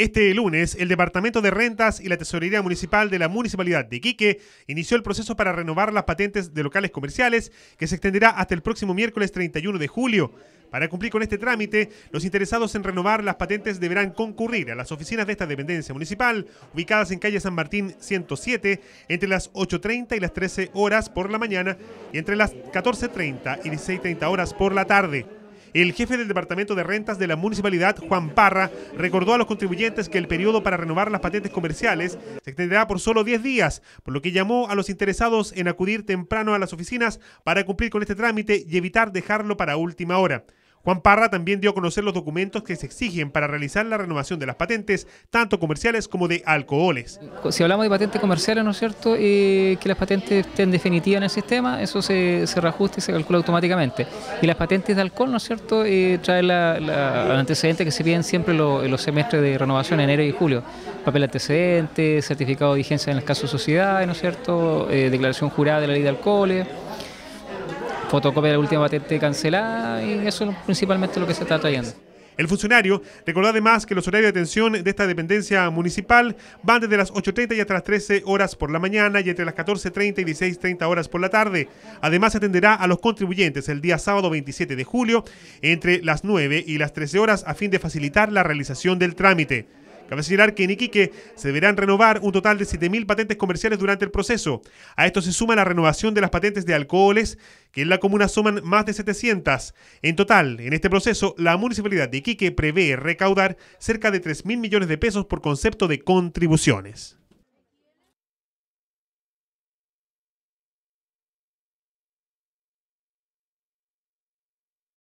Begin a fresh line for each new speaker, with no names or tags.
Este lunes, el Departamento de Rentas y la Tesorería Municipal de la Municipalidad de Iquique inició el proceso para renovar las patentes de locales comerciales, que se extenderá hasta el próximo miércoles 31 de julio. Para cumplir con este trámite, los interesados en renovar las patentes deberán concurrir a las oficinas de esta dependencia municipal, ubicadas en calle San Martín 107, entre las 8.30 y las 13 horas por la mañana y entre las 14.30 y 16.30 horas por la tarde. El jefe del Departamento de Rentas de la Municipalidad, Juan Parra, recordó a los contribuyentes que el periodo para renovar las patentes comerciales se extenderá por solo 10 días, por lo que llamó a los interesados en acudir temprano a las oficinas para cumplir con este trámite y evitar dejarlo para última hora. Juan Parra también dio a conocer los documentos que se exigen para realizar la renovación de las patentes, tanto comerciales como de alcoholes.
Si hablamos de patentes comerciales, ¿no es cierto?, que las patentes estén definitivas en el sistema, eso se, reajuste y se calcula automáticamente. Y las patentes de alcohol, ¿no es cierto?, eh, trae el antecedente que se piden siempre los semestres de renovación, enero y julio. Papel antecedente, certificado de vigencia en el caso de sociedad, ¿no es cierto?, eh, declaración jurada de la ley de alcoholes
fotocopia de la última patente cancelada y eso es principalmente lo que se está trayendo. El funcionario recordó además que los horarios de atención de esta dependencia municipal van desde las 8.30 y hasta las 13 horas por la mañana y entre las 14.30 y 16.30 horas por la tarde. Además, atenderá a los contribuyentes el día sábado 27 de julio entre las 9 y las 13 horas a fin de facilitar la realización del trámite. Cabe señalar que en Iquique se deberán renovar un total de 7.000 patentes comerciales durante el proceso. A esto se suma la renovación de las patentes de alcoholes, que en la comuna suman más de 700. En total, en este proceso, la municipalidad de Iquique prevé recaudar cerca de 3.000 millones de pesos por concepto de contribuciones.